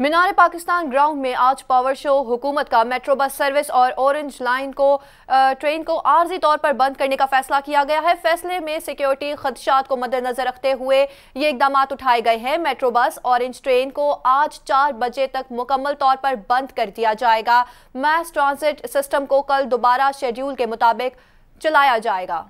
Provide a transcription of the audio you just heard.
मीनार Pakistan ground में आज power show हुकूमत का मेट्रो बस सर्विस और ऑरेंज लाइन को ट्रेन को आर्जी तौर पर बंद करने का फैसला किया गया है फैसले में सिक्योरिटी खदशात को मद्देनजर रखते हुए ये इकदाम उठाए गए हैं मेट्रो बस ऑरेंज ट्रेन को आज चार बजे तक मुकम्मल तौर पर बंद कर दिया जाएगा मैस ट्रांसिट सिस्टम को कल दोबारा शेड्यूल के मुताबिक चलाया जाएगा